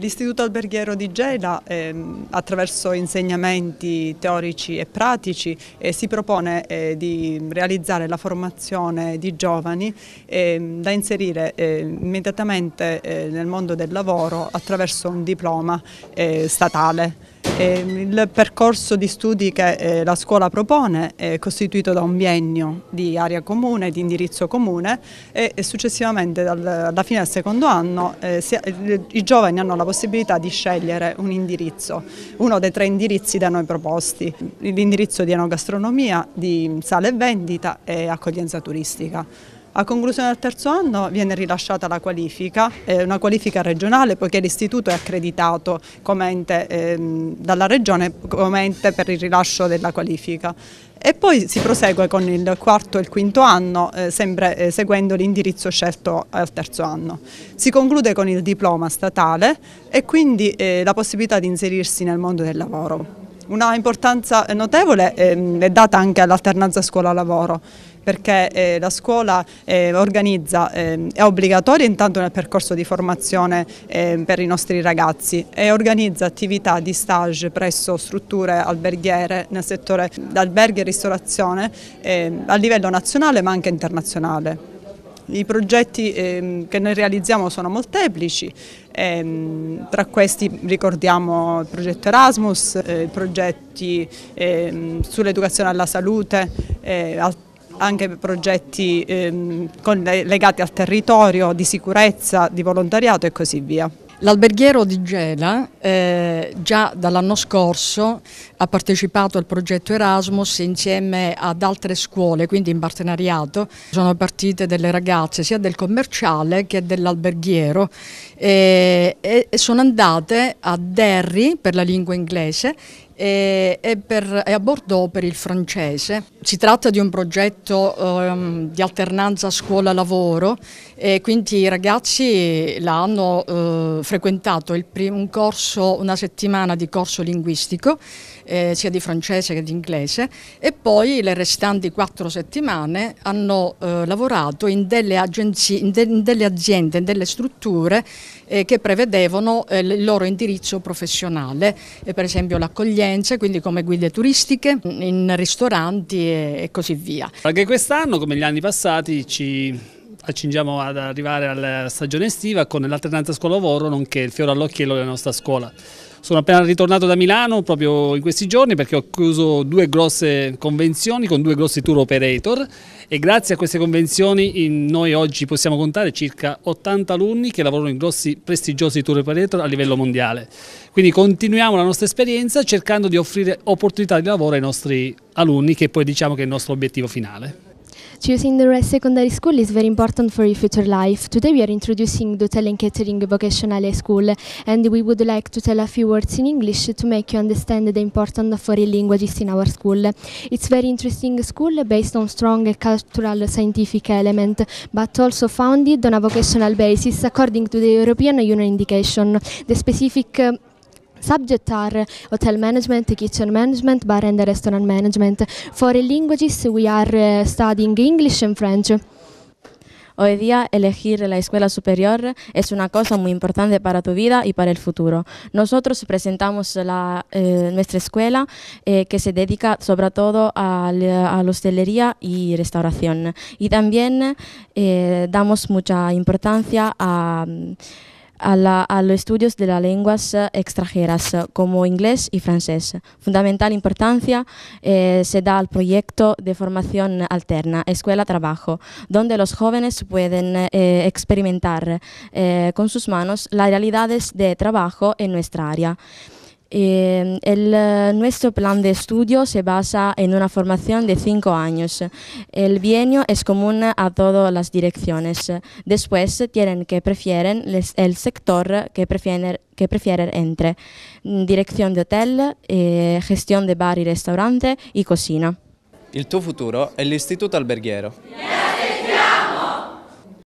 L'Istituto Alberghiero di Gela, eh, attraverso insegnamenti teorici e pratici, eh, si propone eh, di realizzare la formazione di giovani ehm, da inserire eh, immediatamente eh, nel mondo del lavoro attraverso un diploma eh, statale. Ehm, il percorso di studi che eh, la scuola propone è costituito da un biennio di area comune, di indirizzo comune e successivamente alla fine del secondo anno eh, i giovani hanno la possibilità di scegliere un indirizzo, uno dei tre indirizzi da noi proposti, l'indirizzo di enogastronomia, di sale e vendita e accoglienza turistica. A conclusione del terzo anno viene rilasciata la qualifica, eh, una qualifica regionale poiché l'istituto è accreditato come ente, ehm, dalla regione come ente per il rilascio della qualifica. E poi si prosegue con il quarto e il quinto anno, eh, sempre eh, seguendo l'indirizzo scelto al terzo anno. Si conclude con il diploma statale e quindi eh, la possibilità di inserirsi nel mondo del lavoro. Una importanza notevole ehm, è data anche all'alternanza scuola-lavoro perché eh, la scuola eh, organizza, eh, è obbligatoria intanto nel percorso di formazione ehm, per i nostri ragazzi e organizza attività di stage presso strutture alberghiere nel settore alberghi e ristorazione ehm, a livello nazionale ma anche internazionale. I progetti eh, che noi realizziamo sono molteplici, eh, tra questi ricordiamo il progetto Erasmus, eh, progetti ehm, sull'educazione alla salute, eh, anche progetti ehm, legati al territorio, di sicurezza, di volontariato e così via. L'alberghiero di Gela eh, già dall'anno scorso ha partecipato al progetto Erasmus insieme ad altre scuole, quindi in partenariato. Sono partite delle ragazze sia del commerciale che dell'alberghiero eh, e sono andate a Derry per la lingua inglese e, e, per, e, a Bordeaux per il francese. Si tratta di un progetto ehm, di alternanza scuola-lavoro e quindi i ragazzi l'hanno eh, frequentato prim- un corso, una settimana di corso linguistico eh, sia di francese che di inglese e poi le restanti quattro settimane hanno eh, lavorato in delle, agenzie, in, de, in delle, aziende, in delle strutture eh, che prevedevano eh, il loro indirizzo professionale, eh, per esempio l'accoglienza, quindi come guide turistiche, mm, in ristoranti e, e così via. Anche quest'anno, come gli anni passati, ci accingiamo ad arrivare alla stagione estiva con l'alternanza scuola-lavoro nonché il fiore all'occhiello della nostra scuola. Sono appena ritornato da Milano proprio in questi giorni perché ho chiuso due grosse convenzioni con due grossi tour operator e grazie a queste convenzioni noi oggi possiamo contare circa 80 alunni che lavorano in grossi prestigiosi tour operator a livello mondiale. Quindi continuiamo la nostra esperienza cercando di offrire opportunità di lavoro ai nostri alunni che poi diciamo che è il nostro obiettivo finale. Choosing the right secondary school is very important for your future life. Today we are introducing Hotel and Catering Vocational School and we would like to tell a few words in English to make you understand the importance of foreign languages in our school. It's very interesting school based on strong cultural scientific element but also founded on a vocational basis according to the European Union indication. The specific uh, subject are hotel management, kitchen management, bar and restaurant management. For languages we are uh, studying English and French. Hoy día elegir la escuela superior es una cosa muy importante para tu vida y para el futuro. Nosotros presentamos eh, nuestra escuela eh, que se dedica sobre todo a la, hostelería y restauración. Y también eh, damos mucha importancia a a, los estudios de las lenguas eh, extranjeras eh, como inglés y francés. Fundamental importancia eh, se da al proyecto de formación alterna, escuela-trabajo, donde los jóvenes pueden experimentar con sus manos las realidades de trabajo en nuestra área. Em, el, eh, nuestro plan de estudio se basa en una formación de cinco años. El bienio es común a todas las direcciones. Después tienen que prefieren el sector que prefieren, que prefieren entre mm, dirección de hotel, eh, gestión de bar y restaurante y cocina. El tu futuro es el instituto Alberguero.